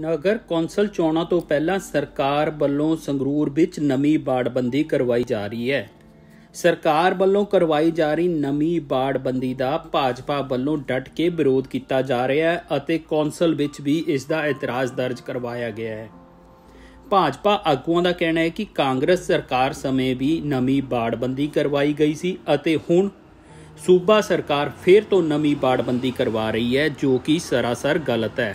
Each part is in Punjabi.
ਨਗਰ ਕੌਂਸਲ ਚੋਣਾਂ ਤੋਂ ਪਹਿਲਾਂ ਸਰਕਾਰ ਵੱਲੋਂ ਸੰਗਰੂਰ ਵਿੱਚ ਨਵੀਂ ਬਾੜਬੰਦੀ ਕਰਵਾਈ ਜਾ ਰਹੀ ਹੈ ਸਰਕਾਰ ਵੱਲੋਂ ਕਰਵਾਈ ਜਾ ਰਹੀ ਨਵੀਂ ਬਾੜਬੰਦੀ ਦਾ ਭਾਜਪਾ ਵੱਲੋਂ ਡਟ ਕੇ ਵਿਰੋਧ ਕੀਤਾ ਜਾ ਰਿਹਾ ਹੈ ਅਤੇ ਕੌਂਸਲ ਵਿੱਚ ਵੀ ਇਸ ਦਾ ਇਤਰਾਜ਼ ਦਰਜ ਕਰਵਾਇਆ ਗਿਆ ਹੈ ਭਾਜਪਾ ਆਗੂਆਂ ਦਾ ਕਹਿਣਾ ਹੈ ਕਿ ਕਾਂਗਰਸ ਸਰਕਾਰ ਸਮੇਂ ਵੀ ਨਵੀਂ ਬਾੜਬੰਦੀ ਕਰਵਾਈ ਗਈ ਸੀ ਅਤੇ ਹੁਣ ਸੂਬਾ ਸਰਕਾਰ ਫੇਰ ਤੋਂ ਨਵੀਂ ਬਾੜਬੰਦੀ ਕਰਵਾ ਰਹੀ ਹੈ ਜੋ ਕਿ ਸਰਾਸਰ ਗਲਤ ਹੈ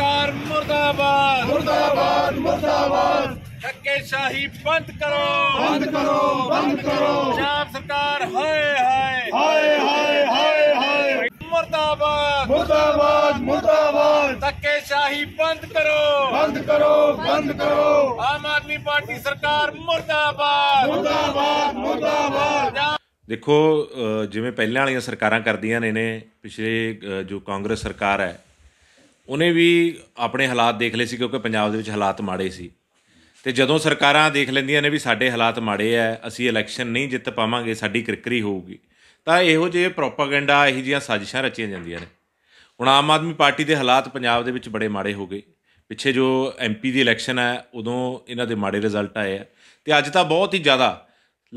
ਸਰਕਾਰ ਮੁਰਦਾਬਾਦ ਮੁਰਦਾਬਾਦ ਮੁਰਦਾਬਾਦ ਧੱਕੇਸ਼ਾਹੀ ਬੰਦ ਕਰੋ ਬੰਦ ਕਰੋ ਬੰਦ ਕਰੋ ਪੰਜਾਬ ਸਰਕਾਰ ਹਾਏ ਹਾਏ ਹਾਏ ਹਾਏ ਹਾਏ ਹਾਏ ਮੁਰਦਾਬਾਦ ਮੁਰਦਾਬਾਦ ਮੁਰਦਾਬਾਦ ਧੱਕੇਸ਼ਾਹੀ ਬੰਦ ਕਰੋ ਬੰਦ ਕਰੋ ਬੰਦ ਕਰੋ ਆਮ ਆਦਮੀ ਪਾਰਟੀ ਸਰਕਾਰ ਮੁਰਦਾਬਾਦ ਮੁਰਦਾਬਾਦ ਮੁਰਦਾਬਾਦ ਦੇਖੋ ਜਿਵੇਂ ਪਹਿਲਾਂ ਵਾਲੀਆਂ ਸਰਕਾਰਾਂ ਕਰਦੀਆਂ ਨੇ ਨੇ ਪਿਛਲੇ ਜੋ ਕਾਂਗਰਸ ਸਰਕਾਰ ਹੈ ਉਹਨੇ ਵੀ ਆਪਣੇ ਹਾਲਾਤ ਦੇਖ ਲਏ ਸੀ ਕਿਉਂਕਿ ਪੰਜਾਬ ਦੇ ਵਿੱਚ ਹਾਲਾਤ ਮਾੜੇ ਸੀ ਤੇ ਜਦੋਂ ਸਰਕਾਰਾਂ ਦੇਖ ਲੈਂਦੀਆਂ ਨੇ ਵੀ ਸਾਡੇ ਹਾਲਾਤ ਮਾੜੇ ਆ ਅਸੀਂ ਇਲੈਕਸ਼ਨ ਨਹੀਂ ਜਿੱਤ ਪਾਵਾਂਗੇ ਸਾਡੀ ਕਿਰਕਰੀ ਹੋਊਗੀ ਤਾਂ ਇਹੋ ਜਿਹੇ ਪ੍ਰੋਪਾਗੈਂਡਾ ਇਹੋ ਜਿਹੀਆਂ ਸਾਜ਼ਿਸ਼ਾਂ ਰਚੀਆਂ ਜਾਂਦੀਆਂ ਨੇ ਹੁਣ ਆਮ ਆਦਮੀ ਪਾਰਟੀ ਦੇ ਹਾਲਾਤ ਪੰਜਾਬ ਦੇ ਵਿੱਚ ਬੜੇ ਮਾੜੇ ਹੋ ਗਏ ਪਿੱਛੇ ਜੋ ਐਮਪੀ ਦੀ ਇਲੈਕਸ਼ਨ ਆ ਉਦੋਂ ਇਹਨਾਂ ਦੇ ਮਾੜੇ ਰਿਜ਼ਲਟ ਆਏ ਆ ਤੇ ਅੱਜ ਤਾਂ ਬਹੁਤ ਹੀ ਜ਼ਿਆਦਾ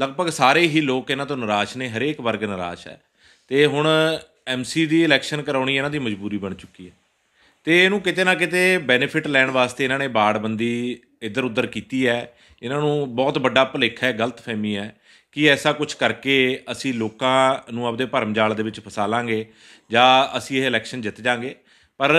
ਲਗਭਗ ਸਾਰੇ ਹੀ ਲੋਕ ਇਹਨਾਂ ਤੋਂ ਨਿਰਾਸ਼ ਨੇ ਹਰੇਕ ਵਰਗ ਨਿਰਾਸ਼ ਹੈ ਤੇ ਹੁਣ ਐਮਸੀ ਦੀ ਇਲੈਕਸ਼ਨ ਕਰਾਉਣੀ ਇਹਨਾਂ ਦੀ ਮਜਬੂਰੀ ਬਣ ਚੁੱਕੀ ਹੈ ਤੇ ਇਹਨੂੰ ਕਿਤੇ ਨਾ ਕਿਤੇ ਬੈਨੀਫਿਟ ਲੈਣ ਵਾਸਤੇ ਇਹਨਾਂ ਨੇ ਬਾੜਬੰਦੀ ਇੱਧਰ ਉੱਧਰ ਕੀਤੀ ਹੈ ਇਹਨਾਂ ਨੂੰ ਬਹੁਤ ਵੱਡਾ ਭੁਲੇਖਾ ਹੈ ਗਲਤਫਹਿਮੀ ਹੈ ਕਿ ਐਸਾ ਕੁਝ ਕਰਕੇ ਅਸੀਂ ਲੋਕਾਂ ਨੂੰ ਆਪਦੇ ਭਰਮ ਜਾਲ ਦੇ ਵਿੱਚ ਫਸਾ ਲਾਂਗੇ ਜਾਂ ਅਸੀਂ ਇਹ ਇਲੈਕਸ਼ਨ ਜਿੱਤ ਜਾਾਂਗੇ ਪਰ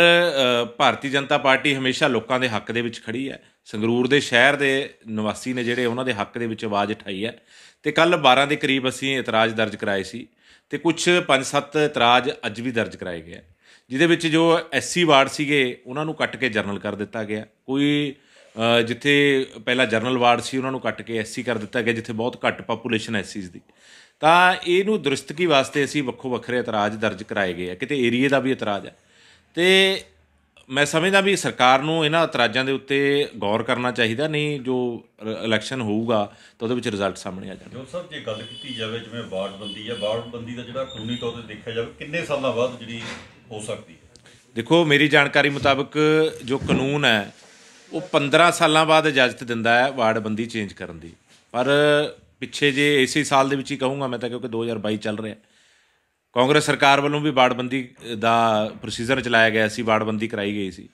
ਭਾਰਤੀ ਜਨਤਾ ਪਾਰਟੀ ਹਮੇਸ਼ਾ ਲੋਕਾਂ ਦੇ ਹੱਕ ਦੇ ਵਿੱਚ ਖੜੀ ਹੈ ਸੰਗਰੂਰ ਦੇ ਸ਼ਹਿਰ ਦੇ ਨਿਵਾਸੀ ਨੇ ਜਿਹੜੇ ਉਹਨਾਂ ਦੇ ਹੱਕ ਦੇ ਵਿੱਚ ਆਵਾਜ਼ ਉਠਾਈ ਹੈ ਤੇ ਕੱਲ 12 ਦੇ ਕਰੀਬ ਅਸੀਂ ਇਤਰਾਜ਼ ਦਰਜ ਕਰਾਏ ਸੀ ਤੇ ਕੁਝ 5-7 ਇਤਰਾਜ਼ ਅੱਜ ਵੀ ਦਰਜ ਕਰਾਏ ਗਏ ਜਿਹਦੇ ਵਿੱਚ ਜੋ ਐਸਸੀ ਵਾਰਡ ਸੀਗੇ ਉਹਨਾਂ ਨੂੰ ਕੱਟ ਕੇ ਜਰਨਲ ਕਰ ਦਿੱਤਾ ਗਿਆ ਕੋਈ ਜਿੱਥੇ ਪਹਿਲਾਂ ਜਰਨਲ ਵਾਰਡ ਸੀ ਉਹਨਾਂ ਨੂੰ ਕੱਟ ਕੇ ਐਸਸੀ ਕਰ ਦਿੱਤਾ ਗਿਆ ਜਿੱਥੇ ਬਹੁਤ ਘੱਟ ਪਪੂਲੇਸ਼ਨ ਐਸਸੀਜ਼ ਦੀ ਤਾਂ ਇਹਨੂੰ ਦਰਸਤਕੀ ਵਾਸਤੇ ਅਸੀਂ ਵੱਖੋ ਵੱਖਰੇ ਇਤਰਾਜ਼ ਦਰਜ ਕਰਾਏ ਗਏ ਆ ਕਿਤੇ ਏਰੀਏ ਦਾ ਵੀ ਇਤਰਾਜ਼ ਹੈ ਤੇ ਮੈਂ ਸਮਝਦਾ ਵੀ ਸਰਕਾਰ ਨੂੰ ਇਹਨਾਂ ਇਤਰਾਜ਼ਾਂ ਦੇ ਉੱਤੇ ਗੌਰ ਕਰਨਾ ਚਾਹੀਦਾ ਨਹੀਂ ਜੋ ਇਲੈਕਸ਼ਨ ਹੋਊਗਾ ਤਾਂ ਉਹਦੇ ਵਿੱਚ ਰਿਜ਼ਲਟ ਸਾਹਮਣੇ ਆ ਜਾਣਗੇ ਜੋ ਸਰ ਜੇ ਗੱਲ ਕੀਤੀ ਜਾਵੇ ਜਿਵੇਂ ਵਾਰਡ ਬੰਦੀ ਹੈ ਵਾਰਡ ਬੰਦੀ ਦਾ ਜਿਹੜਾ ਕਾਨੂੰਨੀ ਤੌਰ ਤੇ ਦੇਖਿਆ ਜਾਵੇ ਕਿੰਨੇ ਸਾਲਾਂ ਬਾਅਦ ਜਿਹੜੀ ਹੋ ਸਕਦੀ ਹੈ ਦੇਖੋ ਮੇਰੀ ਜਾਣਕਾਰੀ ਮੁਤਾਬਕ ਜੋ ਕਾਨੂੰਨ ਹੈ ਉਹ 15 ਸਾਲਾਂ ਬਾਅਦ ਇਜਾਜ਼ਤ ਦਿੰਦਾ ਹੈ ਵਾਰਡ ਬੰਦੀ ਚੇਂਜ ਕਰਨ ਦੀ ਪਰ ਪਿੱਛੇ ਜੇ ਇਸੇ ਸਾਲ ਦੇ ਵਿੱਚ ਹੀ ਕਹੂੰਗਾ ਮੈਂ ਤਾਂ ਕਿਉਂਕਿ 2022 ਚੱਲ ਰਿਹਾ ਕਾਂਗਰਸ ਸਰਕਾਰ ਵੱਲੋਂ ਵੀ ਬੰਦੀ ਦਾ ਪ੍ਰੋਸੀਜਰ ਚਲਾਇਆ ਗਿਆ ਸੀ ਬੰਦੀ ਕਰਾਈ ਗਈ ਸੀ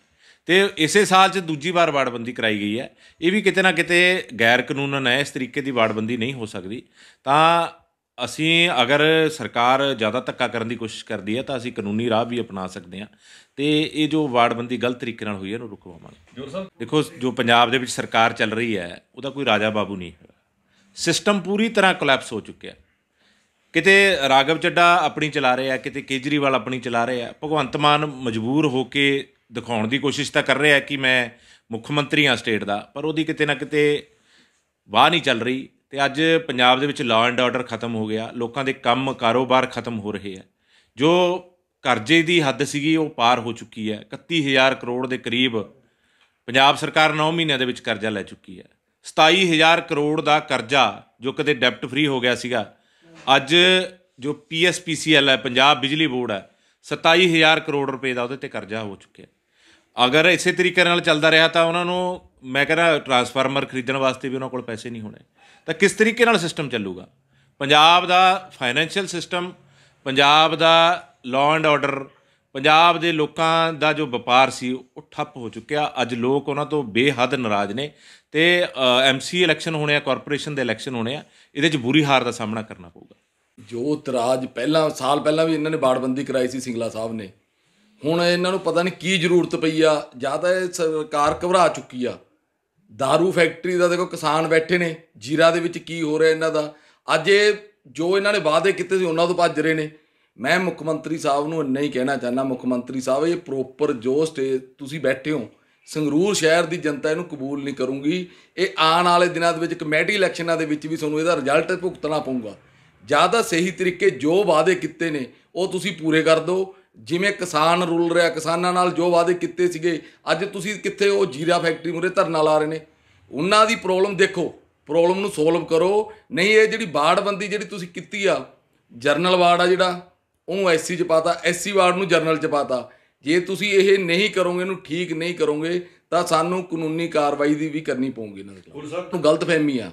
ਤੇ ਇਸੇ ਸਾਲ 'ਚ ਦੂਜੀ ਵਾਰ ਬੰਦੀ ਕਰਾਈ ਗਈ ਹੈ ਇਹ ਵੀ ਕਿਤੇ ਨਾ ਕਿਤੇ ਗੈਰ ਕਾਨੂੰਨ ਹੈ ਇਸ ਤਰੀਕੇ ਦੀ ਬੰਦੀ ਨਹੀਂ ਹੋ ਸਕਦੀ ਤਾਂ ਅਸੀਂ ਅਗਰ ਸਰਕਾਰ ਜ਼ਿਆਦਾ ਧੱਕਾ ਕਰਨ ਦੀ ਕੋਸ਼ਿਸ਼ ਕਰਦੀ ਹੈ ਤਾਂ ਅਸੀਂ ਕਾਨੂੰਨੀ ਰਾਹ ਵੀ ਅਪਣਾ ਸਕਦੇ ਹਾਂ ਤੇ ਇਹ ਜੋ ਵਾਰਡਬੰਦੀ ਗਲਤ ਤਰੀਕੇ ਨਾਲ ਹੋਈ ਹੈ ਇਹਨੂੰ ਰੁਕਵਾਵਾਂਗੇ ਜੋਰ ਸਾਹਿਬ ਦੇਖੋ ਜੋ ਪੰਜਾਬ ਦੇ ਵਿੱਚ ਸਰਕਾਰ ਚੱਲ ਰਹੀ ਹੈ ਉਹਦਾ ਕੋਈ ਰਾਜਾ ਬਾਬੂ ਨਹੀਂ ਹੈ ਸਿਸਟਮ ਪੂਰੀ ਤਰ੍ਹਾਂ ਕੋਲੈਪਸ ਹੋ ਚੁੱਕਿਆ ਕਿਤੇ ਰਾਗਵ ਚੱਡਾ ਆਪਣੀ ਚਲਾ ਰਿਹਾ ਕਿਤੇ ਕੇਜਰੀਵਾਲ ਆਪਣੀ ਚਲਾ ਰਿਹਾ ਹੈ ਭਗਵੰਤ ਮਾਨ ਮਜਬੂਰ ਹੋ ਕੇ ਦਿਖਾਉਣ ਦੀ ਕੋਸ਼ਿਸ਼ ਤਾਂ ਕਰ ਰਿਹਾ ਹੈ ਕਿ ਮੈਂ ਮੁੱਖ ਮੰਤਰੀ ਹਾਂ ਸਟੇਟ ਦਾ ਪਰ ਉਹਦੀ ਕਿਤੇ ਨਾ ਕਿਤੇ ਵਾਹ ਨਹੀਂ ਚੱਲ ਰਹੀ ਤੇ ਅੱਜ ਪੰਜਾਬ ਦੇ ਵਿੱਚ ਲਾਅ ਐਂਡ ਆਰਡਰ ਖਤਮ ਹੋ ਗਿਆ ਲੋਕਾਂ ਦੇ ਕੰਮ ਕਾਰੋਬਾਰ ਖਤਮ ਹੋ ਰਹੇ ਆ ਜੋ ਕਰਜ਼ੇ ਦੀ ਹੱਦ ਸੀਗੀ ਉਹ ਪਾਰ ਹੋ ਚੁੱਕੀ ਹੈ 31000 ਕਰੋੜ ਦੇ ਕਰੀਬ ਪੰਜਾਬ ਸਰਕਾਰ 9 ਮਹੀਨਿਆਂ ਦੇ ਵਿੱਚ ਕਰਜ਼ਾ ਲੈ ਚੁੱਕੀ ਹੈ 27000 ਕਰੋੜ ਦਾ ਕਰਜ਼ਾ ਜੋ ਕਦੇ ਡੈਪਟ ਫ੍ਰੀ ਹੋ ਗਿਆ ਸੀਗਾ ਅੱਜ ਜੋ ਪੀਐਸਪੀਸੀਐਲ ਹੈ ਪੰਜਾਬ ਬਿਜਲੀ ਬੋਰਡ ਹੈ 27000 ਕਰੋੜ ਰੁਪਏ ਦਾ ਉਹਦੇ ਤੇ ਕਰਜ਼ਾ ਹੋ ਚੁੱਕਿਆ ਅਗਰ ਇਸੇ ਤਰੀਕੇ ਨਾਲ ਚੱਲਦਾ ਰਿਹਾ ਤਾਂ ਉਹਨਾਂ ਨੂੰ ਮੈਂ ਕਹਿੰਦਾ ਟਰਾਂਸਫਾਰਮਰ ਖਰੀਦਣ ਵਾਸਤੇ ਵੀ ਉਹਨਾਂ ਕੋਲ ਪੈਸੇ ਨਹੀਂ ਹੋਣੇ ਤਾਂ ਕਿਸ ਤਰੀਕੇ ਨਾਲ ਸਿਸਟਮ ਚੱਲੂਗਾ ਪੰਜਾਬ ਦਾ ਫਾਈਨੈਂਸ਼ੀਅਲ ਸਿਸਟਮ ਪੰਜਾਬ ਦਾ ਲਾਅ ਐਂਡ ਆਰਡਰ ਪੰਜਾਬ ਦੇ ਲੋਕਾਂ ਦਾ ਜੋ ਵਪਾਰ ਸੀ ਉਹ ਠੱਪ ਹੋ ਚੁੱਕਿਆ ਅੱਜ ਲੋਕ ਉਹਨਾਂ ਤੋਂ ਬੇਹੱਦ ਨਾਰਾਜ਼ ਨੇ ਤੇ ਐਮਸੀ ਇਲੈਕਸ਼ਨ ਹੋਣੇ ਆ ਕਾਰਪੋਰੇਸ਼ਨ ਦੇ ਇਲੈਕਸ਼ਨ ਹੋਣੇ ਆ ਇਹਦੇ 'ਚ ਬੁਰੀ ਹਾਰ ਦਾ ਸਾਹਮਣਾ ਕਰਨਾ ਪਊਗਾ ਜੋ ਤਰਾਜ ਪਹਿਲਾਂ ਸਾਲ ਪਹਿਲਾਂ ਵੀ ਇਹਨਾਂ ਨੇ ਬਾੜਬੰਦੀ ਕਰਾਈ ਸੀ ਸਿੰਗਲਾ ਸਾਹਿਬ ਨੇ ਹੁਣ ਇਹਨਾਂ ਨੂੰ ਪਤਾ ਨਹੀਂ ਕੀ ਜ਼ਰੂਰਤ ਪਈ ਆ ਜਾਂ ਤਾਂ ਇਹ ਸਰਕਾਰ ਘਬਰਾ ਚੁੱਕੀ ਆ दारू ਫੈਕਟਰੀ ਦਾ ਦੇਖੋ ਕਿਸਾਨ ਬੈਠੇ ਨੇ ਜੀਰਾ ਦੇ ਵਿੱਚ ਕੀ ਹੋ ਰਿਹਾ ਇਹਨਾਂ ਦਾ ਅੱਜ ਇਹ ਜੋ ਇਹਨਾਂ ਨੇ ਵਾਅਦੇ ਕੀਤੇ ਸੀ ਉਹਨਾਂ ਤੋਂ ਭੱਜ ਰਹੇ ਨੇ ਮੈਂ ਮੁੱਖ ਮੰਤਰੀ ਸਾਹਿਬ ਨੂੰ ਇੰਨਾ ਹੀ ਕਹਿਣਾ ਚਾਹੁੰਦਾ ਮੁੱਖ ਮੰਤਰੀ ਸਾਹਿਬ ਇਹ ਪ੍ਰੋਪਰ ਜੋ ਸਟੇ ਤੁਸੀਂ ਬੈਠੇ ਹੋ ਸੰਗਰੂਰ ਸ਼ਹਿਰ ਦੀ ਜਨਤਾ ਇਹਨੂੰ ਕਬੂਲ ਨਹੀਂ ਕਰੂਗੀ ਇਹ ਆਉਣ ਵਾਲੇ ਦਿਨਾਂ ਦੇ ਵਿੱਚ ਕਮੇਟੀ ਇਲੈਕਸ਼ਨਾਂ ਦੇ ਵਿੱਚ ਵੀ ਤੁਹਾਨੂੰ ਇਹਦਾ ਰਿਜ਼ਲਟ ਭੁਗਤਣਾ ਪਊਗਾ ਜਿਆਦਾ ਸਹੀ ਤਰੀਕੇ ਜੋ ਵਾਅਦੇ ਕੀਤੇ ਨੇ ਉਹ ਤੁਸੀਂ ਪੂਰੇ ਕਰ ਦਿਓ ਜਿਵੇਂ ਕਿਸਾਨ ਰੁਲ ਰਿਹਾ ਕਿਸਾਨਾਂ ਨਾਲ ਜੋ ਵਾਅਦੇ ਕੀਤੇ ਸੀਗੇ ਅੱਜ ਤੁਸੀਂ ਕਿੱਥੇ ਉਹ ਜੀਰਾ ਫੈਕਟਰੀ ਮੁਰੇ ਧਰਨਾ ਲਾ ਰਹੇ ਨੇ ਉਹਨਾਂ ਦੀ ਪ੍ਰੋਬਲਮ ਦੇਖੋ ਪ੍ਰੋਬਲਮ ਨੂੰ ਸੋਲਵ ਕਰੋ ਨਹੀਂ ਇਹ ਜਿਹੜੀ ਬਾੜਬੰਦੀ ਜਿਹੜੀ ਤੁਸੀਂ ਕੀਤੀ ਆ ਜਰਨਲ ਵਾਰਡ ਆ ਜਿਹੜਾ ਉਹਨੂੰ ਐਸਸੀ ਚ ਪਾਤਾ ਐਸਸੀ ਵਾਰਡ ਨੂੰ ਜਰਨਲ ਚ ਪਾਤਾ ਜੇ ਤੁਸੀਂ ਇਹ ਨਹੀਂ ਕਰੋਗੇ ਇਹਨੂੰ ਠੀਕ ਨਹੀਂ ਕਰੋਗੇ ਤਾਂ ਸਾਨੂੰ ਕਾਨੂੰਨੀ ਕਾਰਵਾਈ ਦੀ ਵੀ ਕਰਨੀ ਪਊਗੀ ਇਹਨਾਂ ਦੇ ਖਿਲਾਫ ਗਲਤ ਫਹਿਮੀ ਆ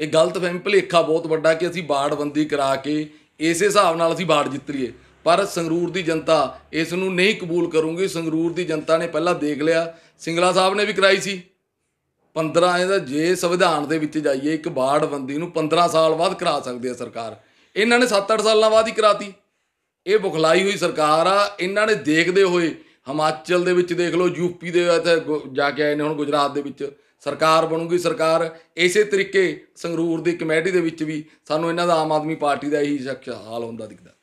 ਇਹ ਗਲਤ ਫਹਿਮੀ ਭਲੇਖਾ ਬਹੁਤ ਵੱਡਾ ਕਿ ਅਸੀਂ ਬਾੜਬੰਦੀ ਕਰਾ ਕੇ ਇਸੇ ਹਿਸਾਬ ਨਾਲ ਅਸੀਂ ਬਾੜ ਜਿੱਤ ਲਈਏ ਪਰ ਸੰਗਰੂਰ ਦੀ ਜਨਤਾ ਇਸ ਨੂੰ ਨਹੀਂ ਕਬੂਲ ਕਰੂਗੀ ਸੰਗਰੂਰ ਦੀ ਜਨਤਾ ਨੇ ਪਹਿਲਾਂ ਦੇਖ ਲਿਆ ਸਿੰਗਲਾ ਸਾਹਿਬ ਨੇ ਵੀ ਕਰਾਈ ਸੀ 15 ਇਹਦਾ ਜੇ ਸੰਵਿਧਾਨ ਦੇ ਵਿੱਚ ਜਾਈਏ ਇੱਕ ਬਾੜ ਬੰਦੀ ਨੂੰ 15 ਸਾਲ ਬਾਅਦ ਕਰਾ ਸਕਦੀ ਹੈ ਸਰਕਾਰ ਇਹਨਾਂ ਨੇ 7-8 ਸਾਲਾਂ ਬਾਅਦ ਹੀ ਕਰਾਤੀ ਇਹ ਬੁਖਲਾਈ ਹੋਈ ਸਰਕਾਰ ਆ ਇਹਨਾਂ ਨੇ ਦੇਖਦੇ ਹੋਏ ਹਿਮਾਚਲ ਦੇ ਵਿੱਚ ਦੇਖ ਲਓ ਯੂਪੀ ਦੇ ਇੱਥੇ ਜਾ ਕੇ ਆਏ ਨੇ ਹੁਣ ਗੁਜਰਾਤ ਦੇ ਵਿੱਚ ਸਰਕਾਰ ਬਣੂਗੀ ਸਰਕਾਰ ਇਸੇ ਤਰੀਕੇ ਸੰਗਰੂਰ ਦੀ ਕਮੇਟੀ ਦੇ ਵਿੱਚ ਵੀ ਸਾਨੂੰ ਇਹਨਾਂ ਦਾ ਆਮ ਆਦਮੀ ਪਾਰਟੀ ਦਾ ਇਹੀ ਹਾਲ ਹੁੰਦਾ ਦਿਖਦਾ